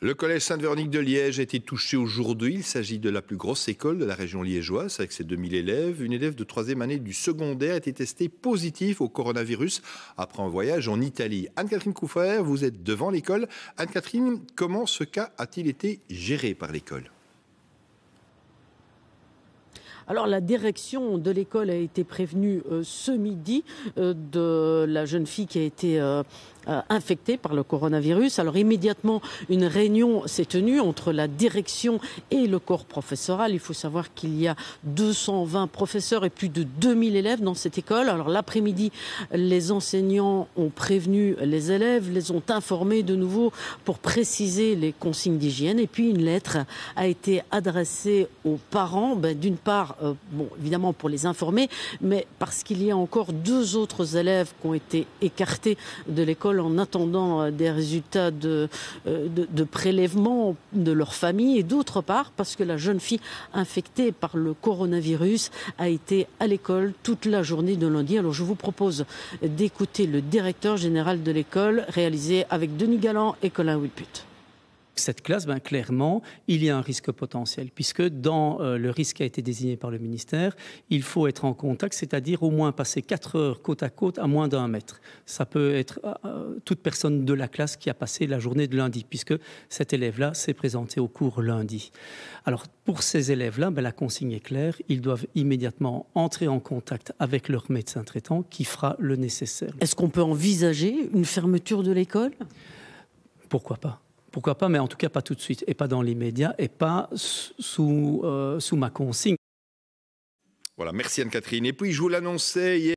Le collège Sainte-Véronique de Liège a été touché aujourd'hui. Il s'agit de la plus grosse école de la région liégeoise, avec ses 2000 élèves. Une élève de troisième année du secondaire a été testée positive au coronavirus après un voyage en Italie. Anne-Catherine Couffer, vous êtes devant l'école. Anne-Catherine, comment ce cas a-t-il été géré par l'école alors la direction de l'école a été prévenue euh, ce midi euh, de la jeune fille qui a été euh, euh, infectés par le coronavirus. Alors immédiatement, une réunion s'est tenue entre la direction et le corps professoral. Il faut savoir qu'il y a 220 professeurs et plus de 2000 élèves dans cette école. Alors l'après-midi, les enseignants ont prévenu les élèves, les ont informés de nouveau pour préciser les consignes d'hygiène. Et puis une lettre a été adressée aux parents, ben, d'une part, euh, bon, évidemment pour les informer, mais parce qu'il y a encore deux autres élèves qui ont été écartés de l'école en attendant euh, des résultats de, euh, de, de prélèvements de leur famille et d'autre part parce que la jeune fille infectée par le coronavirus a été à l'école toute la journée de lundi. Alors je vous propose d'écouter le directeur général de l'école réalisé avec Denis Galland et Colin Wilput cette classe, ben, clairement, il y a un risque potentiel, puisque dans euh, le risque qui a été désigné par le ministère, il faut être en contact, c'est-à-dire au moins passer 4 heures côte à côte à moins d'un mètre. Ça peut être euh, euh, toute personne de la classe qui a passé la journée de lundi, puisque cet élève-là s'est présenté au cours lundi. Alors, pour ces élèves-là, ben, la consigne est claire, ils doivent immédiatement entrer en contact avec leur médecin traitant qui fera le nécessaire. Est-ce qu'on peut envisager une fermeture de l'école Pourquoi pas pourquoi pas, mais en tout cas pas tout de suite, et pas dans l'immédiat, et pas sous, euh, sous ma consigne. Voilà, merci Anne-Catherine. Et puis, je vous l'annonçais hier.